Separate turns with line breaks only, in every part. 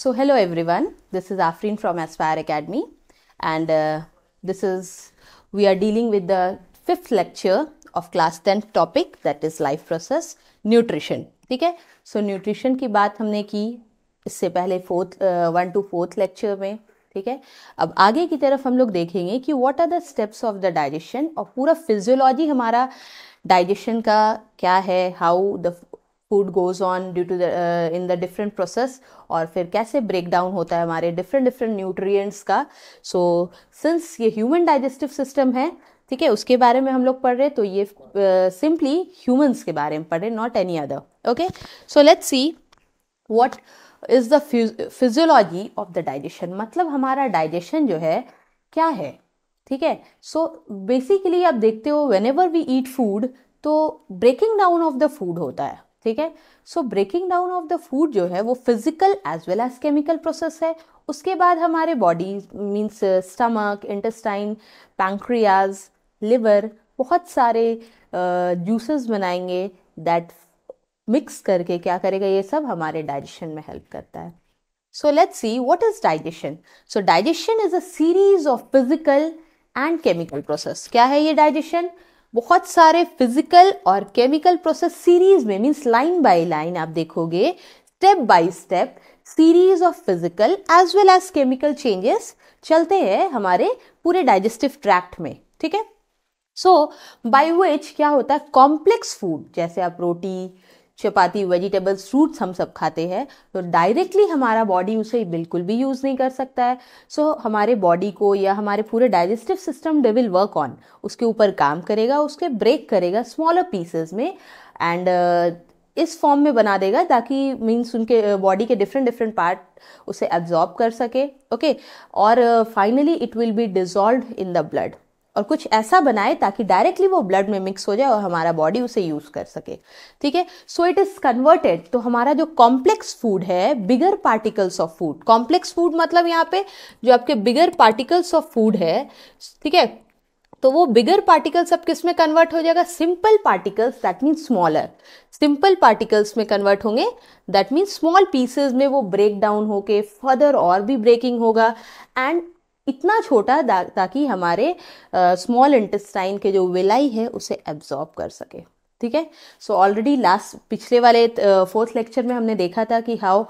so hello everyone this is afreen from aspire academy and uh, this is we are dealing with the fifth lecture of class 10th topic that is life process nutrition ठीक है सो nutrition की बात हमने की इससे पहले fourth one two fourth lecture में ठीक है अब आगे की तरफ हम लोग देखेंगे कि what are the steps of the digestion और पूरा फिजियोलॉजी हमारा डाइजेशन का क्या है how the food goes on due to in the different process और फिर कैसे ब्रेक डाउन होता है हमारे डिफरेंट डिफरेंट न्यूट्रिएंट्स का सो so, सिंस ये ह्यूमन डाइजेस्टिव सिस्टम है ठीक है उसके बारे में हम लोग पढ़ रहे तो ये सिंपली uh, ह्यूमंस के बारे में पढ़ रहे not any other okay so let's see what is the physiology of the digestion मतलब हमारा डाइजेशन जो है क्या है ठीक है सो बेसिकली आप देखते हो whenever we eat food तो breaking down of the food होता है ठीक है so breaking down of the food जो है वो physical as well as chemical process है उसके बाद हमारे body means stomach intestine pancreas liver बहुत सारे जूसेस uh, बनाएंगे दैट मिक्स करके क्या करेगा ये सब हमारे डाइजेशन में हेल्प करता है so let's see what is digestion so digestion is a series of physical and chemical process क्या है ये डाइजेशन बहुत सारे फिजिकल और केमिकल प्रोसेस सीरीज में मीन्स लाइन बाय लाइन आप देखोगे step by step series of physical as well as chemical changes चलते हैं हमारे पूरे डाइजेस्टिव ट्रैक्ट में ठीक है सो बाय विच क्या होता है कॉम्प्लेक्स फूड जैसे आप रोटी चपाती वेजिटेबल्स फ्रूट्स हम सब खाते हैं तो डायरेक्टली हमारा बॉडी उसे बिल्कुल भी यूज़ नहीं कर सकता है सो so, हमारे बॉडी को या हमारे पूरे digestive system they will work on उसके ऊपर काम करेगा उसके ब्रेक करेगा स्मॉलर पीसेस में एंड uh, इस फॉर्म में बना देगा ताकि मीन्स उनके बॉडी uh, के डिफरेंट डिफरेंट पार्ट उसे एब्जॉर्ब कर सके ओके okay? और finally it will be dissolve in the blood और कुछ ऐसा बनाए ताकि डायरेक्टली वो ब्लड में मिक्स हो जाए और हमारा बॉडी उसे यूज़ कर सके ठीक है सो इट इज़ कन्वर्टेड तो हमारा जो कॉम्प्लेक्स फूड है bigger particles of food complex food मतलब यहाँ पे जो आपके बिगर पार्टिकल्स ऑफ फूड है ठीक है तो वो बिगर पार्टिकल्स अब किस में कन्वर्ट हो जाएगा simple particles that mean smaller simple particles में कन्वर्ट होंगे दैट मीन्स स्मॉल पीसेज में वो ब्रेक डाउन होके फर्दर और भी ब्रेकिंग होगा एंड इतना छोटा ताकि हमारे स्मॉल इंटेस्टाइन के जो विलाई है उसे एब्जॉर्ब कर सके ठीक है सो ऑलरेडी लास्ट पिछले वाले फोर्थ लेक्चर में हमने देखा था कि how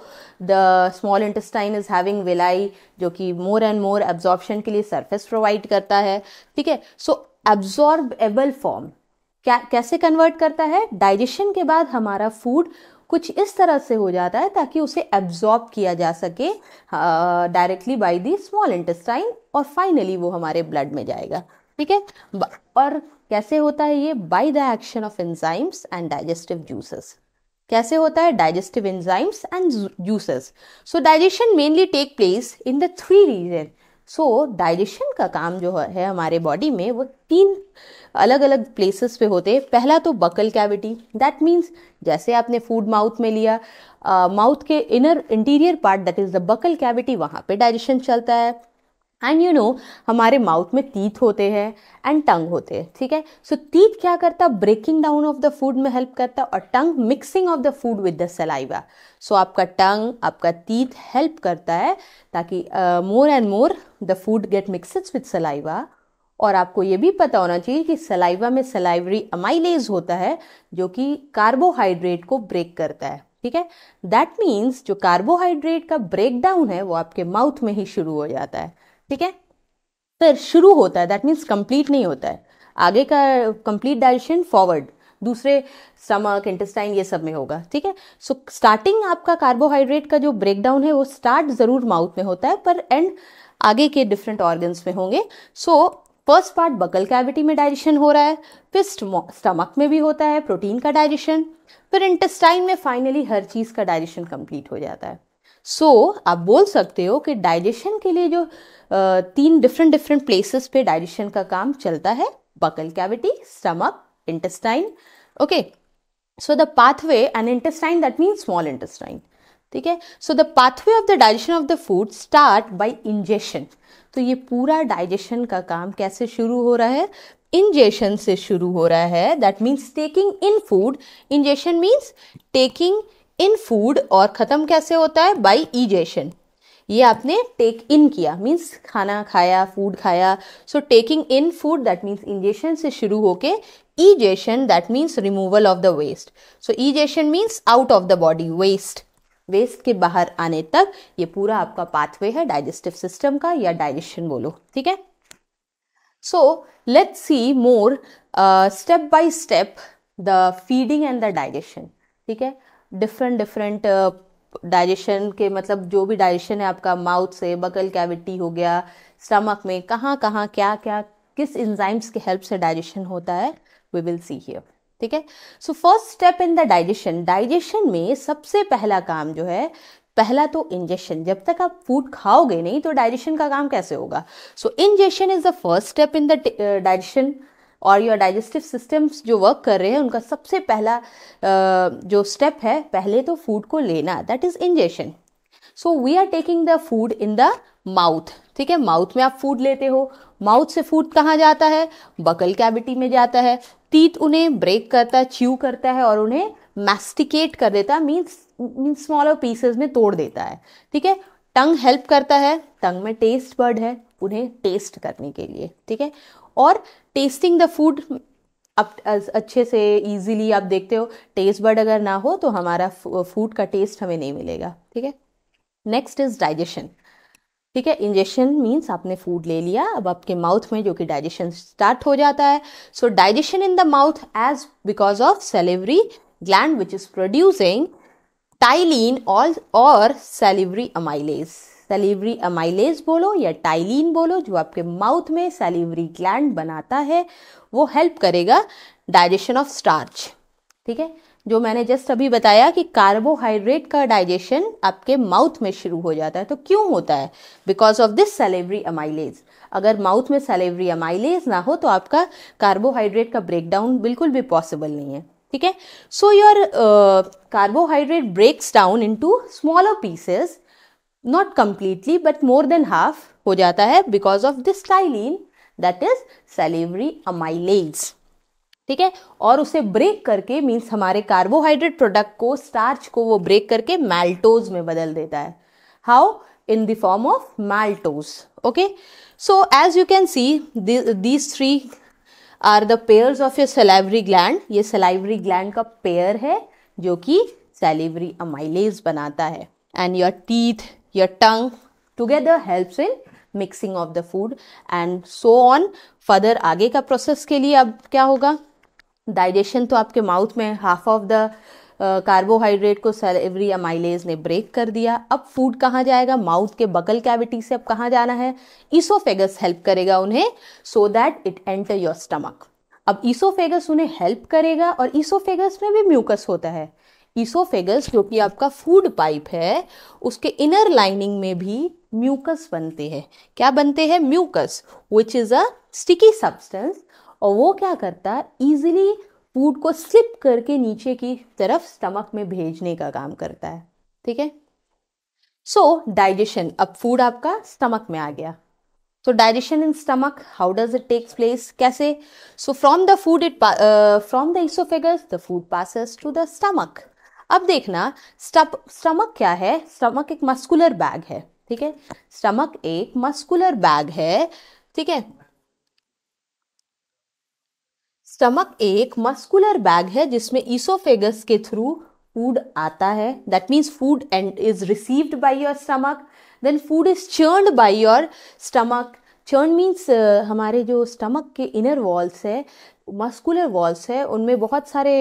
the small intestine is having villi जो कि मोर एंड मोर एब्जॉर्बशन के लिए सरफेस प्रोवाइड करता है ठीक है सो एब्जॉर्बेबल फॉर्म क्या कैसे कन्वर्ट करता है डाइजेशन के बाद हमारा फूड कुछ इस तरह से हो जाता है ताकि उसे एब्जॉर्ब किया जा सके directly by the small intestine और फाइनली वो हमारे ब्लड में जाएगा ठीक है और कैसे होता है ये by the action of enzymes and digestive juices कैसे होता है digestive enzymes and juices so digestion mainly take place in the three region so so, digestion का काम जो है हमारे बॉडी में वो तीन अलग अलग प्लेसेस पे होते हैं पहला तो बकल कैविटी दैट मीन्स जैसे आपने फूड माउथ में लिया माउथ uh, के inner interior part that is the buccal cavity वहाँ पे डाइजेशन चलता है एंड यू नो हमारे माउथ में तीत होते हैं एंड टंग होते हैं ठीक है सो so, तीत क्या करता है breaking down of the food में हेल्प करता है और tongue mixing of the food with the saliva so आपका टंग आपका तीत हेल्प करता है ताकि more and more the food get mixed with saliva और आपको ये भी पता होना चाहिए कि सलाइवा में सलाइवरी अमाइलेज होता है जो कि कार्बोहाइड्रेट को ब्रेक करता है ठीक है दैट मीन्स जो कार्बोहाइड्रेट का ब्रेकडाउन है वो आपके माउथ में ही शुरू हो जाता है ठीक है फिर शुरू होता है दैट मीन्स कंप्लीट नहीं होता है आगे का कंप्लीट डाइजेशन फॉरवर्ड दूसरे स्टमक इंटेस्टाइन ये सब में होगा ठीक है सो स्टार्टिंग आपका कार्बोहाइड्रेट का जो ब्रेकडाउन है वो स्टार्ट ज़रूर माउथ में होता है पर एंड आगे के डिफरेंट ऑर्गन्स में होंगे so first part buccal cavity में डाइजेशन हो रहा है फिर स्टमक में भी होता है प्रोटीन का डाइजेशन फिर इंटेस्टाइन में फाइनली हर चीज़ का डाइजेशन कंप्लीट हो जाता है सो so, आप बोल सकते हो कि डाइजेशन के लिए जो तीन डिफरेंट डिफरेंट प्लेसेस पे डाइजेशन का काम चलता है buccal cavity stomach intestine okay so the pathway and intestine that mean small intestine ठीक है so the pathway of the digestion of the food start by ingestion तो ये पूरा डाइजेशन का काम कैसे शुरू हो रहा है इंजेशन से शुरू हो रहा है that means taking in food ingestion means taking in food और ख़त्म कैसे होता है बाई ईजेशन ये आपने टेक इन किया मीन्स खाना खाया फूड खाया so taking in food that means ingestion से शुरू होके egestion that means removal of the waste so egestion means out of the body waste waste के बाहर आने तक ये पूरा आपका पाथवे है डाइजेस्टिव सिस्टम का या डाइजेशन बोलो ठीक है so let's see more step by step the feeding and the digestion ठीक है डिफरेंट डिफरेंट डाइजेशन के मतलब जो भी डाइजेशन है आपका माउथ से बकल कैविटी हो गया स्टमक में कहाँ कहाँ क्या क्या किस इंजाइम्स के हेल्प से डाइजेशन होता है वी विल सी हियर ठीक है so first step in the digestion digestion में सबसे पहला काम जो है पहला तो इंजेक्शन जब तक आप फूड खाओगे नहीं तो डाइजेशन का काम कैसे होगा so injection is the first step in the digestion और योर डाइजेस्टिव सिस्टम्स जो वर्क कर रहे हैं उनका सबसे पहला जो स्टेप है पहले तो फूड को लेना that is ingestion so we are taking the food in the mouth ठीक है माउथ में आप फूड लेते हो माउथ से फूड कहाँ जाता है बकल कैविटी में जाता है तीत उन्हें ब्रेक करता है च्यू करता है और उन्हें मैस्टिकेट कर देता है मीन्स मीन स्मॉलर पीसेज में तोड़ देता है ठीक है टंग हेल्प करता है टंग में टेस्ट बर्ड है उन्हें टेस्ट करने के लिए ठीक है और टेस्टिंग द फूड आप अच्छे से इजीली आप देखते हो टेस्ट बर्ड अगर ना हो तो हमारा फूड का टेस्ट हमें नहीं मिलेगा ठीक है नेक्स्ट इज़ डाइजेशन ठीक है इंजेक्शन मीन्स आपने फूड ले लिया अब आपके माउथ में जो कि डाइजेशन स्टार्ट हो जाता है so digestion in the mouth as because of salivary gland which is producing ptyalin और सेलिवरी अमाइलेज सलीवरी अमाइलेज बोलो या टाइलिन बोलो जो आपके माउथ में सलीवरी ग्लैंड बनाता है वो हेल्प करेगा डाइजेशन ऑफ स्टार्च ठीक है जो मैंने जस्ट अभी बताया कि कार्बोहाइड्रेट का डाइजेशन आपके माउथ में शुरू हो जाता है तो क्यों होता है because of this salivary amylase अगर माउथ में सेलेवरी अमाइलेज ना हो तो आपका कार्बोहाइड्रेट का ब्रेकडाउन बिल्कुल भी पॉसिबल नहीं है ठीक है so your carbohydrate breaks down into smaller pieces not completely but more than half हो जाता है because of this ptyalin that is salivary amylase ठीक है और उसे ब्रेक करके मीन्स हमारे कार्बोहाइड्रेट प्रोडक्ट को स्टार्च को वो ब्रेक करके मैल्टोज में बदल देता है how in the form of maltose okay so as you can see these three are the pair of your salivary gland ये सेलाइवरी ग्लैंड का पेयर है जो कि सेलिवरी अमाइलेज बनाता है and your teeth your tongue together helps in mixing of the food and so on further आगे का process के लिए अब क्या होगा डाइजेशन तो आपके माउथ में हाफ ऑफ द कार्बोहाइड्रेट को सेलेवरी अमाइलेज ने ब्रेक कर दिया अब फूड कहाँ जाएगा माउथ के बगल कैविटी से अब कहाँ जाना है ईसोफेगस हेल्प करेगा उन्हें so that it enter your stomach अब ईसोफेगस उन्हें हेल्प करेगा और ईसोफेगस में भी म्यूकस होता है ईसोफेगस जो कि आपका फूड पाइप है उसके इनर लाइनिंग में भी म्यूकस बनते हैं क्या बनते हैं mucus which is a sticky substance और वो क्या करता है ईजिली फूड को स्लिप करके नीचे की तरफ स्टमक में भेजने का काम करता है ठीक है सो डाइजेशन अब फूड आपका स्टमक में आ गया so digestion in stomach how does it takes place कैसे so from the food it from the oesophagus the food passes to the stomach अब देखना स्टमक क्या है स्टमक एक मस्कुलर बैग है ठीक है स्टमक एक मस्कुलर बैग है ठीक है स्टमक एक मस्कुलर बैग है जिसमें ईसोफेगस के थ्रू फूड आता है that means food and is received by your stomach then food is churn by your stomach churn means हमारे जो स्टमक के इनर वॉल्स है मस्कुलर वॉल्स है उनमें बहुत सारे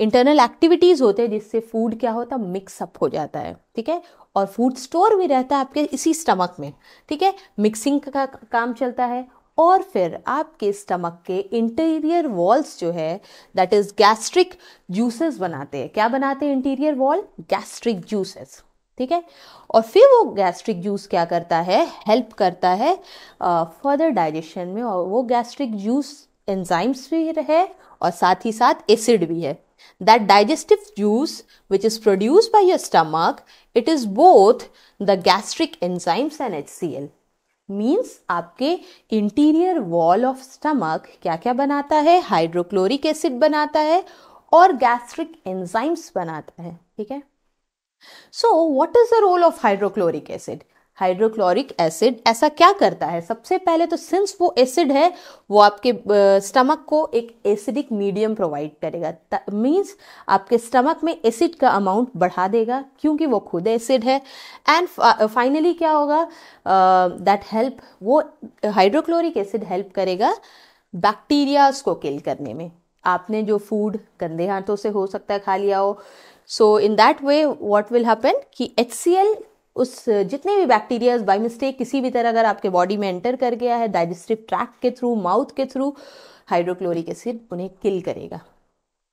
इंटरनल एक्टिविटीज़ होते हैं जिससे फूड क्या होता है मिक्सअप हो जाता है ठीक है और फूड स्टोर भी रहता है आपके इसी स्टमक में ठीक है मिक्सिंग का काम चलता है और फिर आपके स्टमक के इंटीरियर वॉल्स जो है दैट इज़ गैस्ट्रिक जूसेस बनाते हैं क्या बनाते हैं इंटीरियर वॉल गैस्ट्रिक जूसेस ठीक है और फिर वो गैस्ट्रिक जूस क्या करता है हेल्प करता है फर्दर uh, डाइजेशन में और वो गैस्ट्रिक जूस एंजाइम्स भी है और साथ ही साथ एसिड भी है that digestive juice which is produce by your stomach it is both the gastric enzymes and H C L means आपके इंटीरियर वॉल ऑफ स्टमक क्या क्या बनाता है हाइड्रोक्लोरिक एसिड बनाता है और गैस्ट्रिक एंजाइम्स बनाता है ठीक है so what is the role of hydrochloric acid hydrochloric acid ऐसा क्या करता है सबसे पहले तो सिंस वो एसिड है वो आपके स्टमक को एक एसिडिक मीडियम प्रोवाइड करेगा मीन्स आपके स्टमक में एसिड का अमाउंट बढ़ा देगा क्योंकि वो खुद एसिड है एंड फाइनली क्या होगा दैट uh, हेल्प वो हाइड्रोक्लोरिक एसिड हेल्प करेगा बैक्टीरियाज को किल करने में आपने जो फूड गंदे हाथों से हो सकता है खा लिया हो so in that way what will happen कि एच उस जितने भी बैक्टीरियाज बाई मिस्टेक किसी भी तरह अगर आपके बॉडी में एंटर कर गया है डाइजेस्टिव ट्रैक के थ्रू माउथ के थ्रू हाइड्रोक्लोरिक एसिड उन्हें किल करेगा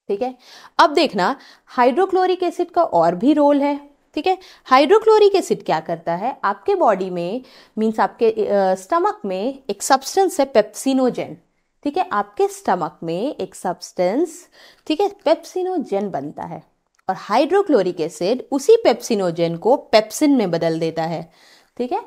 ठीक है अब देखना हाइड्रोक्लोरिक एसिड का और भी रोल है ठीक है हाइड्रोक्लोरिक एसिड क्या करता है आपके बॉडी में मीन्स आपके स्टमक में एक सब्सटेंस है पेप्सिनोजेन ठीक है आपके स्टमक में एक सब्सटेंस ठीक है पेप्सिनोजेन बनता है और हाइड्रोक्लोरिक एसिड उसी पेप्सिनोजेन को पेप्सिन में बदल देता है ठीक है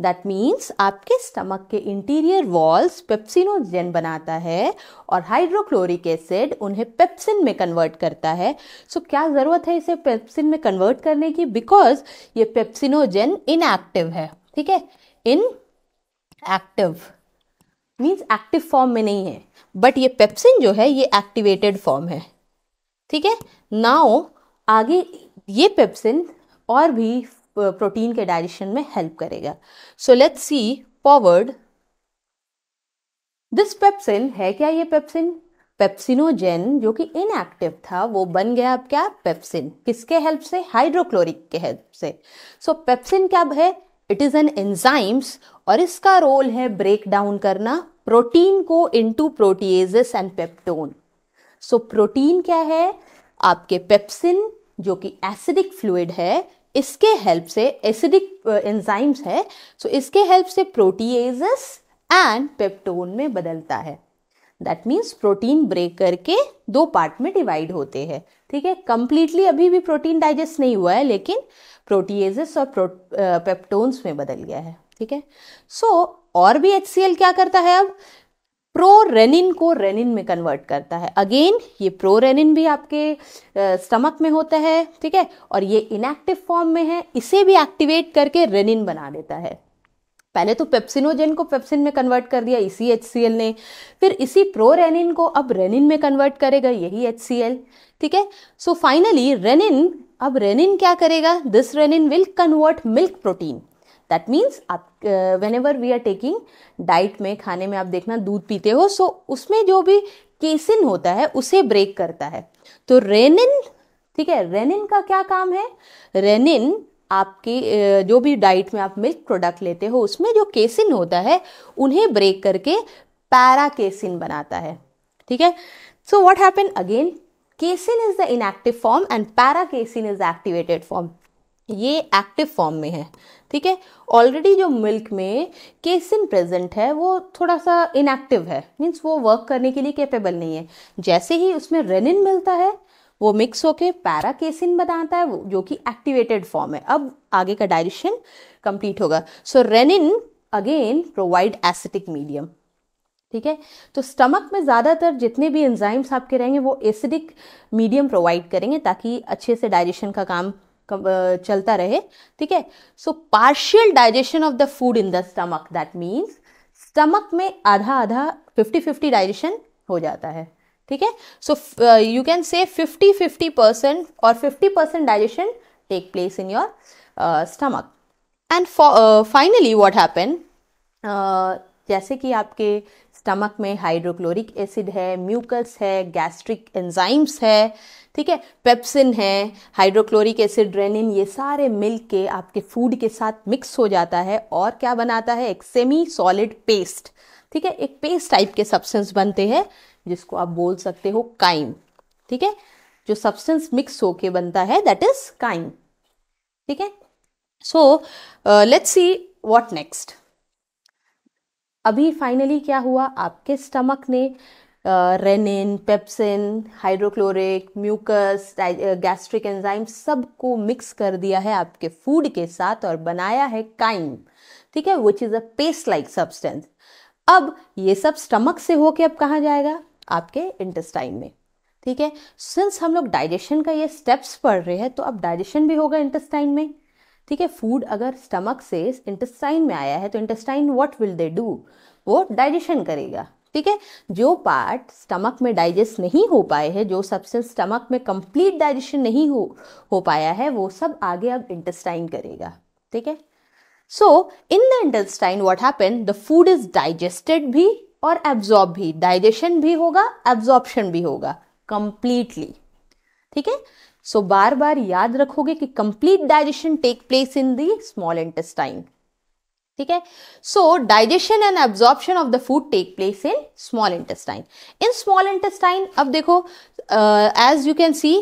दैट मीन्स आपके स्टमक के इंटीरियर वॉल्स पेप्सिनोजेन बनाता है और हाइड्रोक्लोरिक एसिड उन्हें पेप्सिन में कन्वर्ट करता है सो so, क्या ज़रूरत है इसे पेप्सिन में कन्वर्ट करने की बिकॉज ये पेप्सिनोजेन इनएक्टिव है ठीक है inactive means active form में नहीं है बट ये पेप्सिन जो है ये एक्टिवेटेड फॉर्म है ठीक है नाउ आगे ये पेप्सिन और भी प्रोटीन के डाइजेशन में हेल्प करेगा so let's see forward this pepsin है क्या ये पेप्सिन पेप्सिनोजेन जो कि इनएक्टिव था वो बन गया अब क्या पेप्सिन किसके हेल्प से हाइड्रोक्लोरिक के हेल्प से सो so, पेप्सिन क्या है इट इज़ एन एंजाइम्स और इसका रोल है ब्रेक डाउन करना प्रोटीन को into proteases and peptone so so, protein क्या है आपके पेप्सिन जो कि एसिडिक फ्लूड है इसके हेल्प से एसिडिक एंजाइम्स uh, है सो so इसके हेल्प से प्रोटीएजस एंड पेप्टोन में बदलता है दैट मीन्स प्रोटीन ब्रेक करके दो पार्ट में डिवाइड होते हैं ठीक है कंप्लीटली अभी भी प्रोटीन डाइजेस्ट नहीं हुआ है लेकिन प्रोटीएजेस और प्रो, पेप्टोन्स uh, में बदल गया है ठीक है सो so, और भी एच क्या करता है अब प्रोरेनिन को रेनिन में कन्वर्ट करता है अगेन ये प्रो रेनिन भी आपके स्टमक में होता है ठीक है और ये इनएक्टिव फॉर्म में है इसे भी एक्टिवेट करके रेनिन बना देता है पहले तो पेप्सिनोजेन को पेप्सिन में कन्वर्ट कर दिया इसी एच ने फिर इसी प्रोरेनिन को अब रेनिन में कन्वर्ट करेगा यही एच ठीक है सो फाइनली रेनिन अब रेनिन क्या करेगा this rennin will convert milk protein that means आप whenever we are taking diet में खाने में आप देखना दूध पीते हो सो so उसमें जो भी केसिन होता है उसे ब्रेक करता है तो रेनिन ठीक है रेनिन का क्या काम है रेनिन आपकी uh, जो भी डाइट में आप मिल्क प्रोडक्ट लेते हो उसमें जो केसिन होता है उन्हें ब्रेक करके पैरा केसिन बनाता है ठीक है so what happen again casein is the inactive form and paracasein is activated form ये एक्टिव फॉर्म में है ठीक है ऑलरेडी जो मिल्क में केसिन प्रेजेंट है वो थोड़ा सा इनएक्टिव है मीन्स वो वर्क करने के लिए कैपेबल नहीं है जैसे ही उसमें रेनिन मिलता है वो मिक्स होके केसिन बनाता है जो कि एक्टिवेटेड फॉर्म है अब आगे का डायरेक्शन कंप्लीट होगा so rennin again provide acetic medium ठीक है तो स्टमक में ज़्यादातर जितने भी एंजाइम्स आपके रहेंगे वो एसिडिक मीडियम प्रोवाइड करेंगे ताकि अच्छे से डाइजेशन का काम चलता रहे ठीक है so partial digestion of the food in the stomach that means stomach में आधा आधा फिफ्टी फिफ्टी डाइजेशन हो जाता है ठीक है so you can say fifty fifty percent और fifty percent digestion take place in your stomach and finally what happen जैसे कि आपके स्टमक में हाइड्रोक्लोरिक एसिड है म्यूकस है गैस्ट्रिक एंजाइम्स है ठीक है पेप्सिन है हाइड्रोक्लोरिक एसिड रेनिन ये सारे मिल के आपके फूड के साथ मिक्स हो जाता है और क्या बनाता है एक सेमी सॉलिड पेस्ट ठीक है एक पेस्ट टाइप के सब्सटेंस बनते हैं जिसको आप बोल सकते हो काइम ठीक है जो सब्सटेंस मिक्स होके बनता है दैट इज काइम ठीक है so let's see what next अभी फाइनली क्या हुआ आपके स्टमक ने rennin pepsin hydrochloric mucus gastric enzyme सबको मिक्स कर दिया है आपके फूड के साथ और बनाया है काइम ठीक है which is a paste like substance अब ये सब स्टमक से होके अब कहाँ जाएगा आपके इंटेस्टाइन में ठीक है सिंस हम लोग डाइजेशन का ये स्टेप्स पढ़ रहे हैं तो अब डाइजेशन भी होगा इंटेस्टाइन में ठीक है फूड अगर स्टमक से इंटेस्टाइन में आया है तो intestine what will they do वो डाइजेशन करेगा ठीक है जो पार्ट स्टमक में डाइजेस्ट नहीं हो पाए हैं जो सब्सटेंस स्टमक में कंप्लीट डाइजेशन नहीं हो हो पाया है वो सब आगे अब इंटेस्टाइन करेगा ठीक है so in the intestine what happen the food is digested भी और एब्जॉर्ब भी डाइजेशन भी होगा एब्जॉर्प्शन भी होगा कंप्लीटली ठीक है सो बार बार याद रखोगे कि complete digestion take place in the small intestine ठीक है so digestion and absorption of the food take place in small intestine in small intestine अब देखो as you can see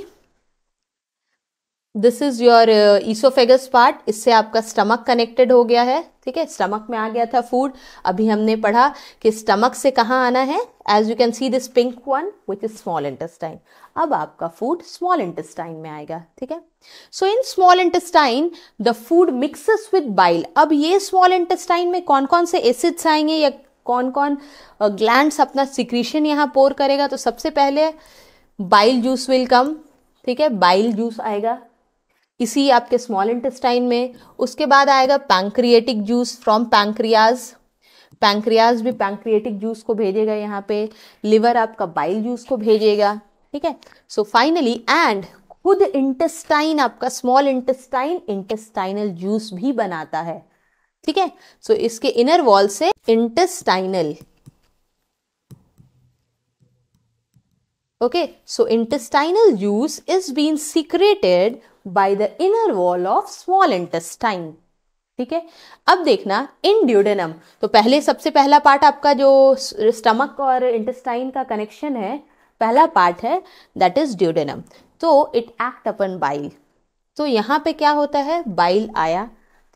this is your oesophagus part इससे आपका stomach connected हो गया है ठीक है स्टमक में आ गया था फूड अभी हमने पढ़ा कि स्टमक से कहाँ आना है as you can see this pink one which is small intestine अब आपका फूड स्मॉल इंटेस्टाइन में आएगा ठीक है so in small intestine the food mixes with bile अब ये स्मॉल इंटेस्टाइन में कौन कौन से एसिड्स आएंगे या कौन कौन ग्लैंड्स अपना सिक्रीशन यहाँ पोर करेगा तो सबसे पहले बाइल जूस विल कम ठीक है बाइल जूस आएगा इसी आपके स्मॉल इंटेस्टाइन में उसके बाद आएगा pancreatic juice from pancreas pancreas भी पैंक्रिएटिक जूस को भेजेगा यहाँ पे लिवर आपका बाइल जूस को भेजेगा ठीक है सो फाइनली एंड खुद इंटेस्टाइन आपका स्मॉल इंटेस्टाइन इंटेस्टाइनल जूस भी बनाता है ठीक है सो इसके इनर वॉल से intestinal okay so intestinal juice is been secreted by the inner wall of small intestine ठीक है अब देखना इन ड्यूडेनम तो पहले सबसे पहला पार्ट आपका जो स्टमक और इंटेस्टाइन का कनेक्शन है पहला पार्ट है दैट इज ड्यूडेनम तो इट एक्ट अपन बाइल तो यहाँ पे क्या होता है बाइल आया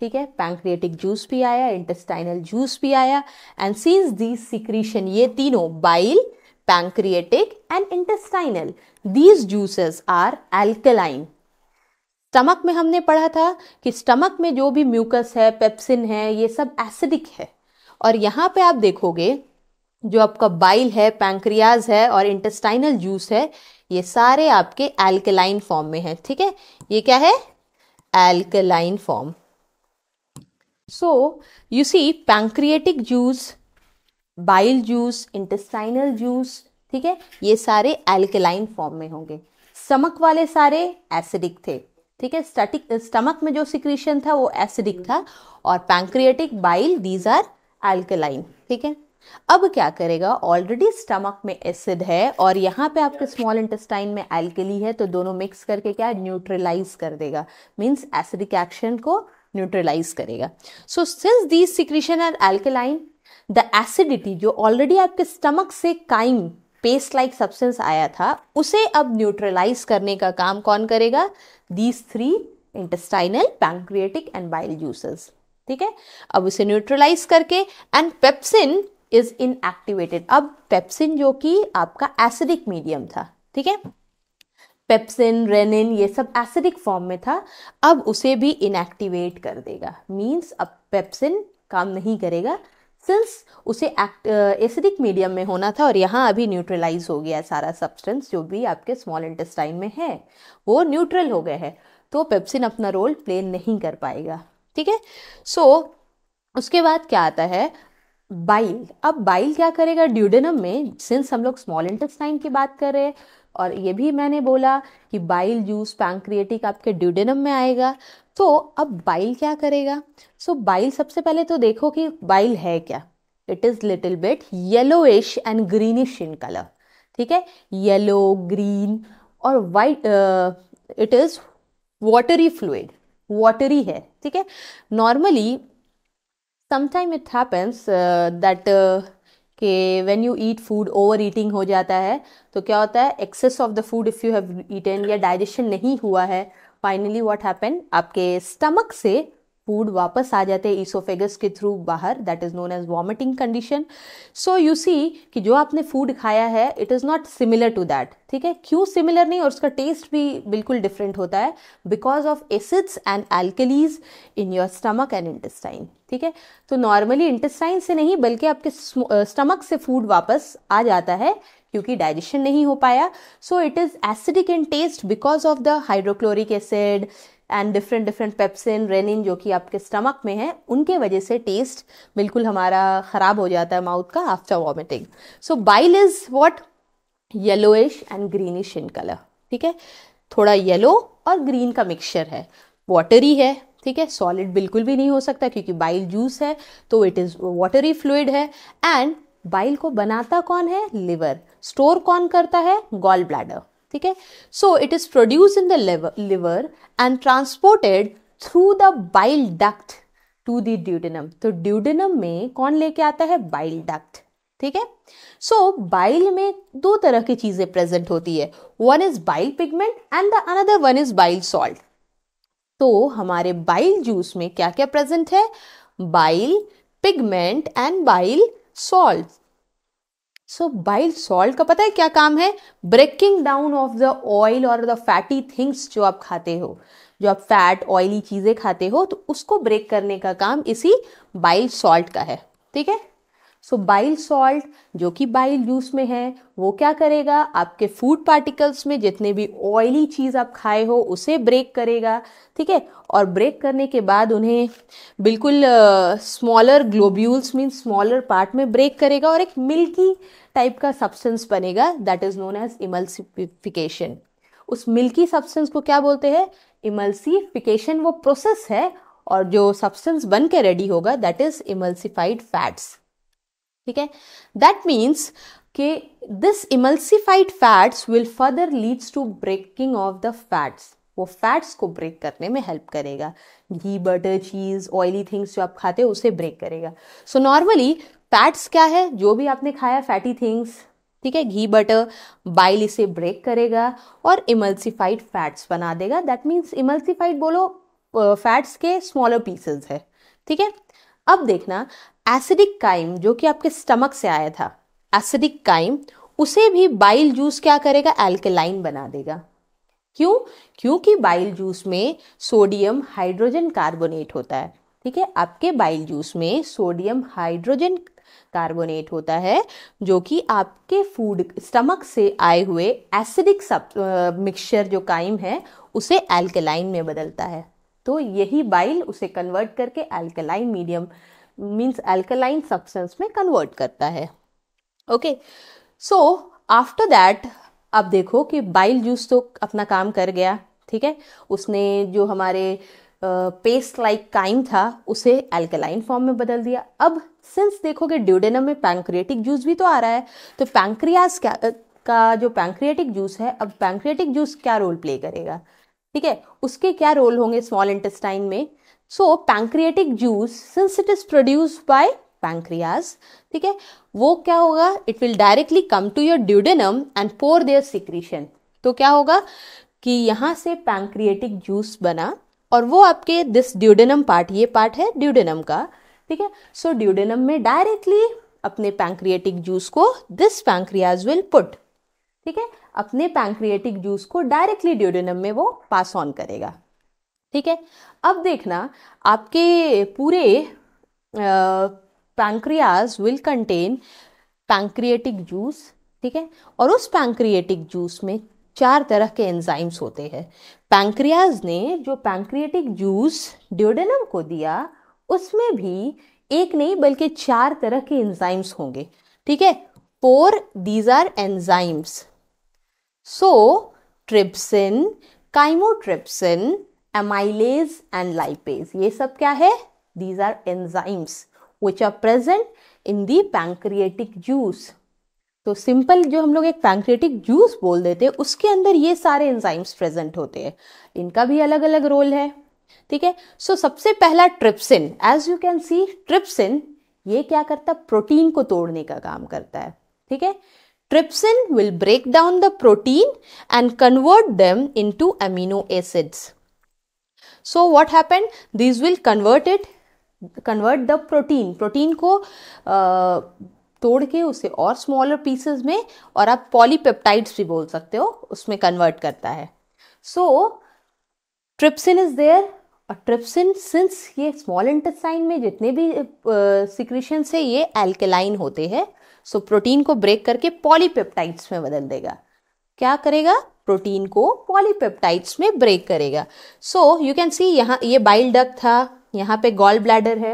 ठीक है पैंक्रिएटिक जूस भी आया इंटेस्टाइनल जूस भी आया एंड सीन्स दीज सिक्रीशन ये तीनों bile pancreatic and intestinal these juices are alkaline stomach में हमने पढ़ा था कि स्टमक में जो भी म्यूकस है पेप्सिन है ये सब एसिडिक है और यहाँ पे आप देखोगे जो आपका बाइल है पैंक्रियाज है और इंटेस्टाइनल जूस है ये सारे आपके एल्कलाइन फॉर्म में है ठीक है ये क्या है alkaline form so you see pancreatic juice bile juice intestinal juice ठीक है ये सारे एल्कलाइन फॉर्म में होंगे समक वाले सारे एसिडिक थे ठीक है स्टैटिक स्टमक में जो सिक्रीशन था वो एसिडिक था और pancreatic bile these are alkaline ठीक है अब क्या करेगा ऑलरेडी स्टमक में एसिड है और यहाँ पे आपके स्मॉल इंटेस्टाइन में एल्केली है तो दोनों मिक्स करके क्या न्यूट्रलाइज कर देगा मीन्स एसिडिक एक्शन को न्यूट्रलाइज करेगा so since these secretion are alkaline the acidity जो ऑलरेडी आपके स्टमक से काइम पेस्ट लाइक सब्सटेंस आया था उसे अब न्यूट्रलाइज करने का काम कौन करेगा these three intestinal pancreatic and bile juices ठीक है अब उसे न्यूट्रलाइज करके एंड पेप्सिन इज इनएक्टिवेटेड अब पेप्सिन जो कि आपका एसिडिक मीडियम था ठीक है पेप्सिन रेनिन ये सब एसिडिक फॉर्म में था अब उसे भी इनएक्टिवेट कर देगा मीन्स अब पेप्सिन काम नहीं करेगा सिंस उसे एक्ट एसिडिक मीडियम में होना था और यहाँ अभी न्यूट्रलाइज हो गया है सारा सब्सटेंस जो भी आपके स्मॉल इंटेस्टाइन में है वो न्यूट्रल हो गए हैं तो पेप्सिन अपना रोल प्ले नहीं कर पाएगा ठीक है सो उसके बाद क्या आता है बाइल अब बाइल क्या करेगा ड्यूडेनम में सिंस हम लोग स्मॉल इंटेस्टाइन की बात कर रहे हैं और ये भी मैंने बोला कि बाइल जूस पैंक्रिएटिक आपके ड्यूडेनम में आएगा तो अब बाइल क्या करेगा सो so, बाइल सबसे पहले तो देखो कि बाइल है क्या it is little bit yellowish and greenish in colour ठीक है येलो ग्रीन और white it is watery fluid watery है ठीक है normally sometime it happens that कि when you eat food overeating हो जाता है तो क्या होता है excess of the food if you have eaten या डाइजेशन नहीं हुआ है फाइनली व्हाट हैपन आपके स्टमक से फूड वापस आ जाते हैं इसोफेगस के थ्रू बाहर that is known as vomiting condition so you see कि जो आपने फूड खाया है it is not similar to that ठीक है क्यों सिमिलर नहीं और उसका टेस्ट भी बिल्कुल डिफरेंट होता है because of acids and alkalis in your stomach and intestine ठीक है तो नॉर्मली इंटेस्टाइन से नहीं बल्कि आपके स्टमक से फूड वापस आ जाता है क्योंकि डाइजेशन नहीं हो पाया so it is acidic in taste because of the hydrochloric acid and different different pepsin rennin जो कि आपके स्टमक में है उनके वजह से टेस्ट बिल्कुल हमारा ख़राब हो जाता है माउथ का after vomiting so bile is what yellowish and greenish in colour ठीक है थोड़ा येलो और ग्रीन का मिक्सचर है वॉटरी है ठीक है सॉलिड बिल्कुल भी नहीं हो सकता क्योंकि बाइल जूस है तो इट इज़ वॉटरी फ्लूड है एंड बाइल को बनाता कौन है लिवर स्टोर कौन करता है गॉल ब्लैडर ठीक है so it is produce in the liver and transported through the bile duct to the तो ड्यूडेनम में कौन लेके आता है बाइल डक्ट ठीक है सो बाइल में दो तरह की चीजें प्रेजेंट होती है one is bile pigment and the another one is bile salt तो हमारे बाइल जूस में क्या क्या प्रेजेंट है bile pigment and bile salt so bile salt का पता है क्या काम है breaking down of the oil और द फैटी थिंग्स जो आप खाते हो जो आप फैट ऑयली चीज़ें खाते हो तो उसको ब्रेक करने का काम इसी बाइल सॉल्ट का है ठीक है सो बाइल सॉल्ट जो कि बाइल जूस में है वो क्या करेगा आपके फूड पार्टिकल्स में जितने भी ऑयली चीज़ आप खाए हो उसे ब्रेक करेगा ठीक है और ब्रेक करने के बाद उन्हें बिल्कुल smaller globules mean smaller part में ब्रेक करेगा और एक मिल्की टाइप का सब्सटेंस बनेगा that is known as emulsification उस मिल्की सब्सटेंस को क्या बोलते हैं इमल्सिफिकेशन वो प्रोसेस है और जो सब्सटेंस बन के रेडी होगा दैट इज़ इमल्सिफाइड फैट्स ठीक है दैट मीन्स कि this emulsified fats will further leads to breaking of the fats वो फैट्स को ब्रेक करने में हेल्प करेगा घी बटर चीज़ ऑयली थिंग्स जो आप खाते हो उसे ब्रेक करेगा सो नॉर्मली फैट्स क्या है जो भी आपने खाया फैटी थिंग्स ठीक है घी बटर बाइल इसे ब्रेक करेगा और इमल्सिफाइड फैट्स बना देगा दैट मीन्स इमल्सिफाइड बोलो फैट्स के स्मॉलर पीसेस है ठीक है अब देखना एसिडिक काइम जो कि आपके स्टमक से आया था एसिडिक काइम उसे भी बाइल जूस क्या करेगा एल्केलाइन बना देगा क्यों क्योंकि बाइल जूस में सोडियम हाइड्रोजन कार्बोनेट होता है ठीक है आपके बाइल जूस में सोडियम हाइड्रोजन कार्बोनेट होता है जो कि आपके फूड स्टमक से आए हुए एसिडिक सब मिक्सचर जो काइम है उसे एल्केलाइन में बदलता है तो यही बाइल उसे कन्वर्ट करके alkaline medium means alkaline substance में कन्वर्ट करता है ओके सो आफ्टर दैट अब देखो कि बाइल जूस तो अपना काम कर गया ठीक है उसने जो हमारे पेस्ट लाइक काइम था उसे एल्कलाइन फॉर्म में बदल दिया अब सिंस देखोगे ड्यूडेनम में पैंक्रिएटिक जूस भी तो आ रहा है तो पैंक्रियास क्या का जो पैंक्रिएटिक जूस है अब पैंक्रिएटिक जूस क्या रोल प्ले करेगा ठीक है उसके क्या रोल होंगे स्मॉल इंटेस्टाइन में so pancreatic juice since it is produced by pancreas ठीक है वो क्या होगा it will directly come to your duodenum and pour their secretion तो क्या होगा कि यहाँ से पैंक्रिएटिक जूस बना और वो आपके दिस ड्यूडेनम पार्ट ये पार्ट है ड्यूडेनम का ठीक है सो ड्यूडेनम में डायरेक्टली अपने पैंक्रिएटिक जूस को दिस पैंक्रियाज विल पुट ठीक है अपने पैंक्रिएटिक जूस को डायरेक्टली ड्यूडेनम में वो पास ऑन करेगा ठीक है अब देखना आपके पूरे pancreas will contain pancreatic juice ठीक है और उस पैंक्रिएटिक जूस में चार तरह के एंजाइम्स होते हैं पैंक्रियाज ने जो पैंक्रिएटिक जूस ड्योडेनम को दिया उसमें भी एक नहीं बल्कि चार तरह के एंजाइम्स होंगे ठीक है four these are enzymes so trypsin chymotrypsin amylase and lipase ये सब क्या है these are enzymes which are present in the pancreatic juice तो सिंपल जो हम लोग एक पैंक्रिएटिक जूस बोल देते हैं उसके अंदर ये सारे एंजाइम्स प्रेजेंट होते हैं इनका भी अलग अलग रोल है ठीक है सो सबसे पहला trypsin as you can see trypsin ये क्या करता है प्रोटीन को तोड़ने का काम करता है ठीक है trypsin will break down the protein and convert them into amino acids so what happen this will convert it convert the protein protein को तोड़ के उसे और स्मॉलर पीसेस में और आप पॉलीपेप्टाइड्स भी बोल सकते हो उसमें कन्वर्ट करता है सो ट्रिप्सिन इज देयर और ट्रिप्सिन सिंस ये स्मॉल इंटेस्टाइन में जितने भी सिक्रीशन है ये एल्केलाइन होते हैं सो प्रोटीन को ब्रेक करके पॉलीपेप्टाइड्स में बदल देगा क्या करेगा प्रोटीन को पॉलीपेप्टाइड्स में ब्रेक करेगा सो यू कैन सी यहाँ ये बाइल डक था यहाँ पे गॉल ब्लैडर है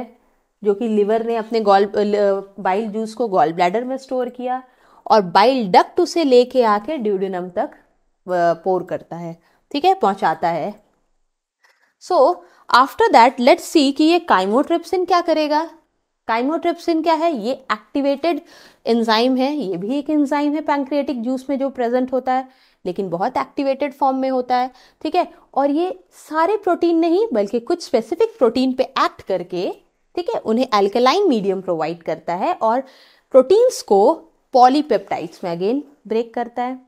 जो कि लिवर ने अपने गॉल बाइल जूस को गॉल ब्लैडर में स्टोर किया और बाइल डक्ट उसे लेके आके ड्यूडिनम तक पोर करता है ठीक है पहुंचाता है so after that let's see कि ये काइमोट्रिप्सिन क्या करेगा काइमोट्रिप्सिन क्या है ये एक्टिवेटेड एंजाइम है ये भी एक एंजाइम है पैंक्रियाटिक जूस में जो प्रेजेंट होता है लेकिन बहुत एक्टिवेटेड फॉर्म में होता है ठीक है और ये सारे प्रोटीन नहीं बल्कि कुछ स्पेसिफिक प्रोटीन पे एक्ट करके ठीक है उन्हें एल्कलाइन मीडियम प्रोवाइड करता है और प्रोटीन्स को पॉलीपेप्टाइड्स में अगेन ब्रेक करता है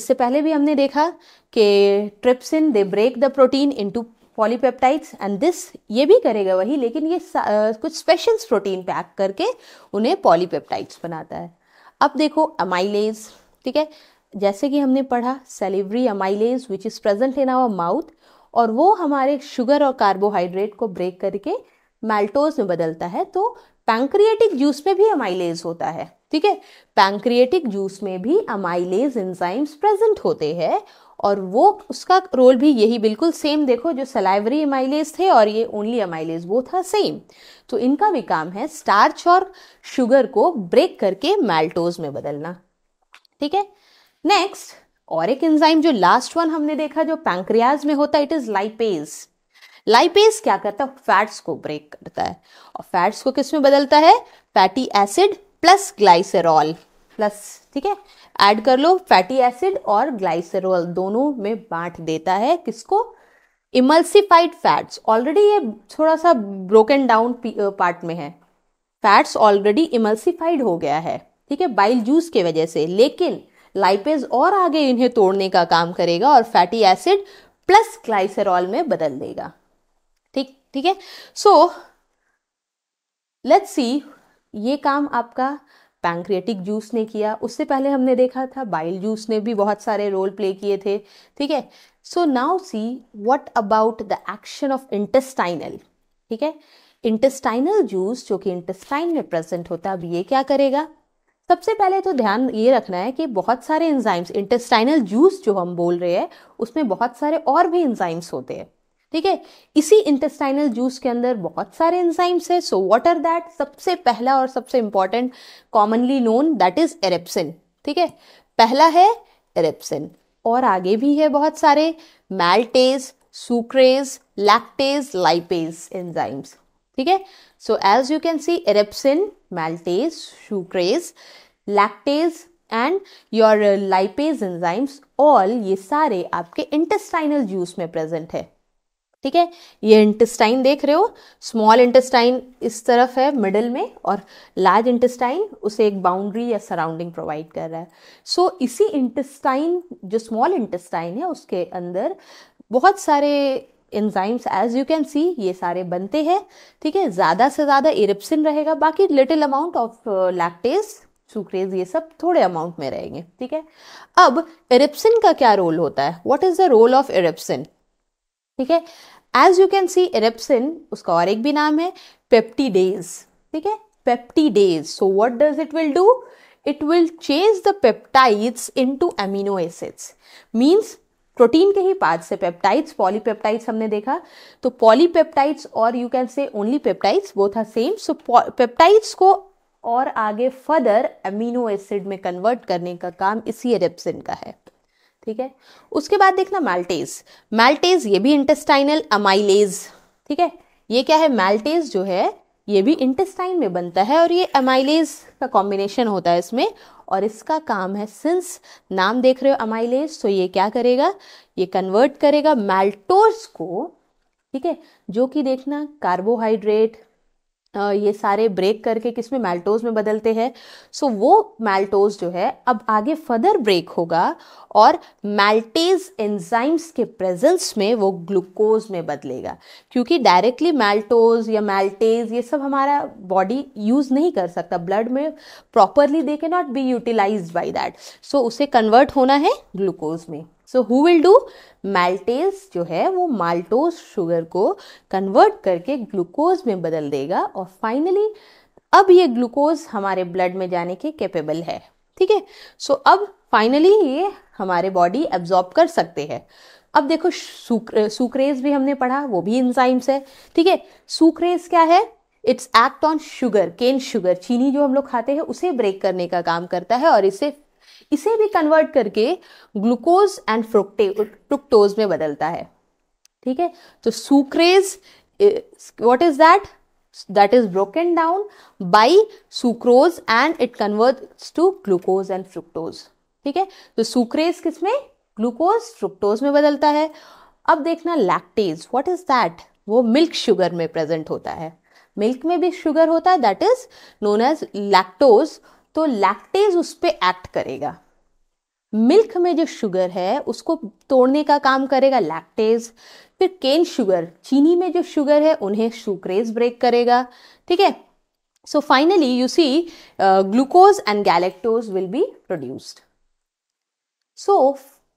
इससे पहले भी हमने देखा कि trypsin they break the protein into polypeptides and this ये भी करेगा वही लेकिन ये कुछ स्पेशल प्रोटीन पे एक्ट करके उन्हें पॉलीपेप्टाइड्स बनाता है अब देखो अमाइलेज ठीक है जैसे कि हमने पढ़ा salivary amylase which is present in our mouth और वो हमारे शुगर और कार्बोहाइड्रेट को ब्रेक करके मेल्टोज में बदलता है तो पैंक्रिएटिक जूस में भी अमाइलेज होता है ठीक है पैंक्रिएटिक जूस में भी अमाइलेज एंजाइम्स प्रेजेंट होते हैं और वो उसका रोल भी यही बिल्कुल सेम देखो जो सलाइवरी अमाइलेज थे और ये ओनली अमाइलेज वो था सेम तो इनका भी काम है स्टार्च और शुगर को ब्रेक करके मेल्टोज में बदलना ठीक है नेक्स्ट और एक एंजाइम जो लास्ट वन हमने देखा जो पैंक्रियाज में होता है इट इज लाइपेज लाइपेज क्या करता है फैट्स को ब्रेक करता है और फैट्स को किसमें बदलता है fatty acid plus glycerol plus ठीक है ऐड कर लो फैटी एसिड और ग्लाइसेरॉल दोनों में बांट देता है किसको इमल्सिफाइड फैट्स ऑलरेडी ये थोड़ा सा ब्रोकन डाउन पार्ट में है फैट्स ऑलरेडी इमल्सिफाइड हो गया है ठीक है बाइल जूस के वजह से लेकिन लाइपेज और आगे इन्हें तोड़ने का काम करेगा और फैटी एसिड प्लस ग्लाइसरॉल में बदल देगा ठीक ठीक है सो लेट्स सी ये काम आपका पैंक्रिएटिक जूस ने किया उससे पहले हमने देखा था बाइल जूस ने भी बहुत सारे रोल प्ले किए थे ठीक है so now see what about the action of intestinal ठीक है इंटेस्टाइनल जूस जो कि इंटेस्टाइन में प्रेजेंट होता है अब ये क्या करेगा सबसे पहले तो ध्यान ये रखना है कि बहुत सारे इंजाइम्स इंटेस्टाइनल जूस जो हम बोल रहे हैं उसमें बहुत सारे और भी इंजाइम्स होते हैं ठीक है इसी इंटेस्टाइनल जूस के अंदर बहुत सारे इंजाइम्स है सो वॉट आर दैट सबसे पहला और सबसे important commonly known that is erepsin ठीक है पहला है एरेप्सिन और आगे भी है बहुत सारे maltase sucrase lactase lipase enzymes ठीक है So as you can see erepsin, maltase, sucrase, lactase and your lipase enzymes all ये सारे आपके इंटेस्टाइनल जूस में प्रेजेंट है ठीक है ये इंटेस्टाइन देख रहे हो स्मॉल इंटेस्टाइन इस तरफ है मिडिल में और लार्ज इंटेस्टाइन उसे एक बाउंड्री या सराउंडिंग प्रोवाइड कर रहा है सो so, इसी इंटेस्टाइन जो स्मॉल इंटेस्टाइन है उसके अंदर बहुत सारे enzymes as you can see ये सारे बनते हैं ठीक है ज़्यादा से ज़्यादा इरिप्सिन रहेगा बाकी little amount of lactase sucrase ये सब थोड़े अमाउंट में रहेंगे ठीक है अब इरिप्सिन का क्या रोल होता है what is the role of erepsin ठीक है as you can see erepsin उसका और एक भी नाम है पेप्टीडेज ठीक है peptidase so what does it will do it will change the peptides into amino acids means protein के ही पार्ट से पेप्टाइड्स पॉलीपेप्टाइड्स हमने देखा तो पॉलीपेप्टाइड्स और you can say only peptides वो था सेम सो पेप्टाइड्स को और आगे फर्दर अमीनो एसिड में कन्वर्ट करने का काम इसी एरेप्सिन का है ठीक है उसके बाद देखना माल्टेज माल्टेज ये भी इंटेस्टाइनल अमाइलेज ठीक है ये क्या है माल्टेज जो है ये भी इंटेस्टाइन में बनता है और ये अमाइलेज का कॉम्बिनेशन होता है इसमें और इसका काम है सिंस नाम देख रहे हो अमाइलेज तो ये क्या करेगा ये कन्वर्ट करेगा मेल्टोज को ठीक है जो कि देखना कार्बोहाइड्रेट ये सारे ब्रेक करके किस में मेल्टोज में बदलते हैं सो so, वो मेल्टोज जो है अब आगे फर्दर ब्रेक होगा और मेल्टेज एंजाइम्स के प्रेजेंस में वो ग्लूकोज में बदलेगा क्योंकि डायरेक्टली मेल्टोज या मेल्टेज ये सब हमारा बॉडी यूज़ नहीं कर सकता ब्लड में properly they can not be utilise by that so उसे कन्वर्ट होना है ग्लूकोज में so who will do maltase जो है वो माल्टोज शुगर को कन्वर्ट करके ग्लूकोज में बदल देगा और फाइनली अब ये ग्लूकोज हमारे ब्लड में जाने के कैपेबल है ठीक है सो अब फाइनली ये हमारे बॉडी एब्जॉर्ब कर सकते हैं अब देखो सुक्र, सुक्रेज भी हमने पढ़ा वो भी इंजाइम्स है ठीक है सुक्रेज क्या है it's act on sugar cane sugar चीनी जो हम लोग खाते हैं उसे ब्रेक करने का काम करता है और इसे इसे भी कन्वर्ट करके ग्लूकोज एंड फ्रुक्टे फ्रुक्टोज में बदलता है ठीक है तो sucrase what is that that is broken down by sucrose and it converts to glucose and fructose ठीक है तो सुक्रेज किस में ग्लूकोज फ्रुक्टोज में बदलता है अब देखना लैक्टेज वॉट इज दैट वो मिल्क शुगर में प्रेजेंट होता है मिल्क में भी शुगर होता है that is known as lactose तो लैक्टेज उस पर एक्ट करेगा मिल्क में जो शुगर है उसको तोड़ने का काम करेगा लैक्टेज फिर केन शुगर चीनी में जो शुगर है उन्हें शुक्रेज ब्रेक करेगा ठीक है so finally you see glucose and galactose will be produced so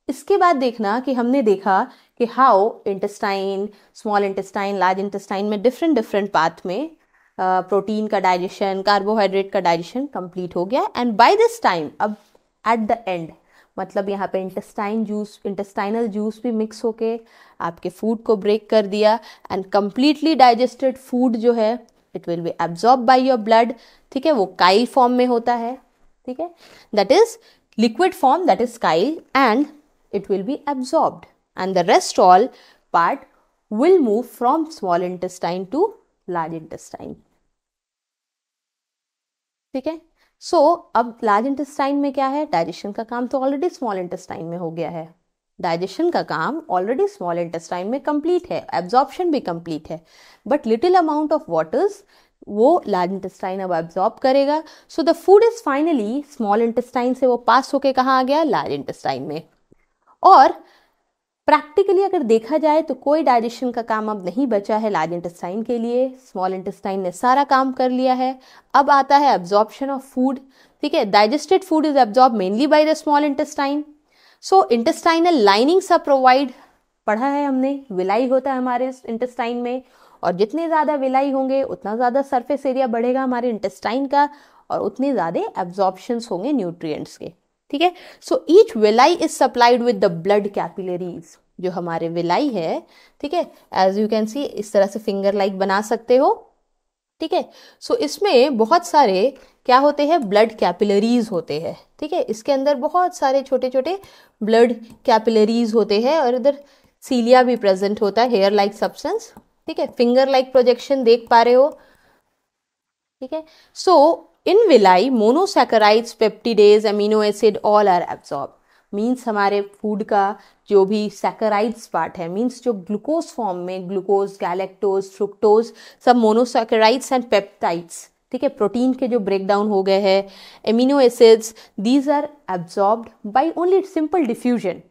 इसके बाद देखना कि हमने देखा कि how intestine small intestine large intestine में डिफरेंट डिफरेंट पाथ में प्रोटीन uh, का डाइजेशन कार्बोहाइड्रेट का डाइजेशन कंप्लीट हो गया एंड बाय दिस टाइम अब एट द एंड मतलब यहाँ पे इंटेस्टाइन जूस इंटेस्टाइनल जूस भी मिक्स होके आपके फूड को ब्रेक कर दिया एंड कम्प्लीटली डाइजेस्टेड फूड जो है it will be absorb by your blood ठीक है वो काइल फॉर्म में होता है ठीक है that is liquid form that is chyle and it will be absorbed and the rest all part will move from small intestine to large intestine ठीक है सो so, अब लार्ज इंटेस्टाइन में क्या है डाइजेशन का काम तो ऑलरेडी स्मॉल इंटेस्टाइन में हो गया है डाइजेशन का काम ऑलरेडी स्मॉल इंटेस्टाइन में कंप्लीट है एब्जॉर्प्शन भी कंप्लीट है but little amount of waters वो लार्ज इंटेस्टाइन अब एब्जॉर्ब करेगा so the food is finally small intestine से वो पास होके कहाँ आ गया लार्ज इंटेस्टाइन में और प्रैक्टिकली अगर देखा जाए तो कोई डाइजेशन का काम अब नहीं बचा है लार्ज इंटेस्टाइन के लिए स्मॉल इंटेस्टाइन ने सारा काम कर लिया है अब आता है एब्जॉर्बशन ऑफ फूड ठीक है digested food is absorb mainly by the small intestine so intestinal lining सब प्रोवाइड पढ़ा है हमने विलाई होता है हमारे इंटेस्टाइन में और जितने ज़्यादा विलाई होंगे उतना ज़्यादा सरफेस एरिया बढ़ेगा हमारे इंटेस्टाइन का और उतने ज़्यादा एब्जॉर्बशंस होंगे न्यूट्रिएंट्स के ठीक है so each villi is supplied with the blood capillaries जो हमारे विलाई है ठीक है एज यू कैन सी इस तरह से फिंगर लाइक -like बना सकते हो ठीक है सो इसमें बहुत सारे क्या होते हैं ब्लड कैपिलरीज होते हैं ठीक है इसके अंदर बहुत सारे छोटे छोटे ब्लड कैपिलरीज होते हैं और इधर सीलिया भी प्रेजेंट होता है हेयर लाइक सब्सटेंस ठीक है फिंगर लाइक प्रोजेक्शन देख पा रहे हो ठीक है so in villi monosaccharides peptidase amino acid all are absorb means हमारे फूड का जो भी सैकराइड्स पार्ट है मीन्स जो ग्लूकोज फॉर्म में ग्लूकोज गैलेक्टोज फ्रुक्टोज सब मोनोसैकराइड्स एंड पेप्टाइड्स ठीक है प्रोटीन के जो ब्रेक डाउन हो गए हैं amino acids these are absorbed by only simple diffusion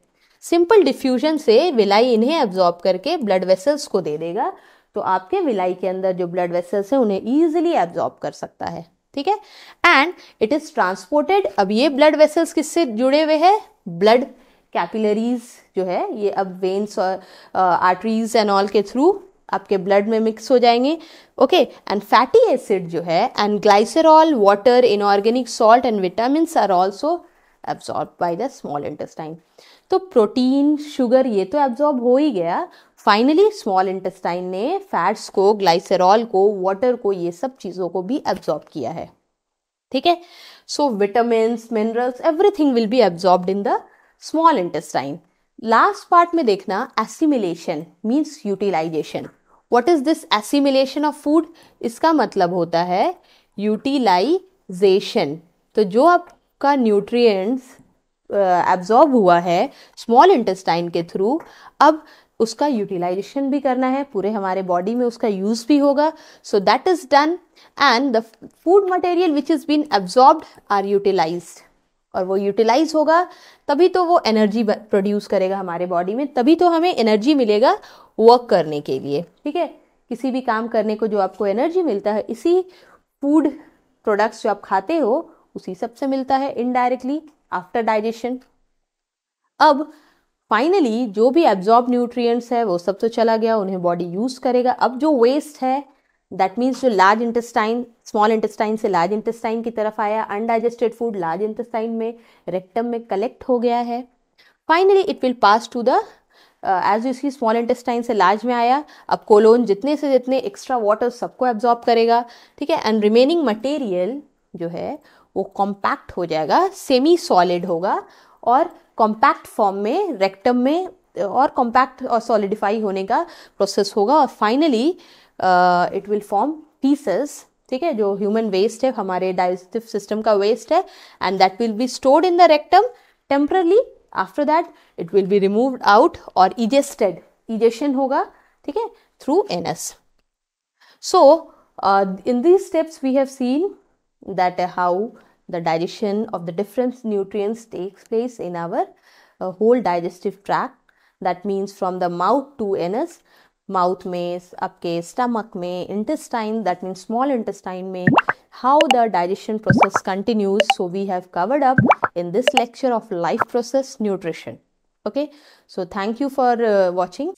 simple diffusion से विलाई इन्हें एब्जॉर्ब करके ब्लड वेसल्स को दे देगा तो आपके विलाई के अंदर जो ब्लड वेसल्स हैं उन्हें ईजिली एब्जॉर्ब कर सकता है ठीक है एंड इट इज ट्रांसपोर्टेड अब ये ब्लड वेसल्स किससे जुड़े हुए हैं ब्लड कैपिलरीज जो है ये अब वेन्स और आर्टरीज एंड ऑल के थ्रू आपके ब्लड में मिक्स हो जाएंगे ओके एंड फैटी एसिड जो है and glycerol water inorganic salt and vitamin are also absorb by the small intestine तो प्रोटीन शुगर ये तो एब्जॉर्ब हो ही गया फाइनली स्मॉल इंटेस्टाइन ने फैट्स को ग्लाइसरॉल को वाटर को ये सब चीज़ों को भी एब्जॉर्ब किया है ठीक है so vitamin minerals everything will be absorb in the small intestine last part में देखना assimilation means utilisation what is this assimilation of food इसका मतलब होता है यूटिलाइजेशन तो जो आपका न्यूट्रिएंट्स एब्जॉर्ब हुआ है स्मॉल इंटेस्टाइन के थ्रू अब उसका यूटिलाइजेशन भी करना है पूरे हमारे बॉडी में उसका यूज़ भी होगा so that is done and the food material which is been absorbed are utilise और वो यूटिलाइज होगा तभी तो वो एनर्जी प्रोड्यूस करेगा हमारे बॉडी में तभी तो हमें एनर्जी मिलेगा वर्क करने के लिए ठीक है किसी भी काम करने को जो आपको एनर्जी मिलता है इसी फूड प्रोडक्ट्स जो आप खाते हो उसी सबसे मिलता है इनडायरेक्टली आफ्टर डाइजेशन अब फाइनली जो भी एब्जॉर्ब न्यूट्रिएंट्स है वो सब तो चला गया उन्हें बॉडी यूज़ करेगा अब जो वेस्ट है दैट मीन्स जो लार्ज इंटेस्टाइन स्मॉल इंटेस्टाइन से लार्ज इंटेस्टाइन की तरफ आया अनडाइजेस्टेड फूड लार्ज इंटेस्टाइन में रेक्टम में कलेक्ट हो गया है finally it will pass to the as you see small intestine से लार्ज में आया अब कोलोन जितने से जितने एक्स्ट्रा वाटर सबको एब्जॉर्ब करेगा ठीक है एंड रिमेनिंग मटेरियल जो है वो कॉम्पैक्ट हो जाएगा सेमी सॉलिड होगा और कॉम्पैक्ट फॉर्म में रेक्टम में और कॉम्पैक्ट और सॉलिडिफाई होने का प्रोसेस होगा और finally it will form pieces ठीक है जो ह्यूमन वेस्ट है हमारे डाइजेस्टिव सिस्टम का वेस्ट है and that will be stored in the rectum temporarily after that it will be remove out और इजेस्टेड इजेशन होगा ठीक है through anus so in these steps we have seen that how the digestion of the different nutrients takes place in our uh, whole digestive tract that means from the mouth to anus mouth up, case stomach, may intestine. That means small intestine. may how the digestion process continues so we have covered up in this lecture of life process nutrition okay so thank you for uh, watching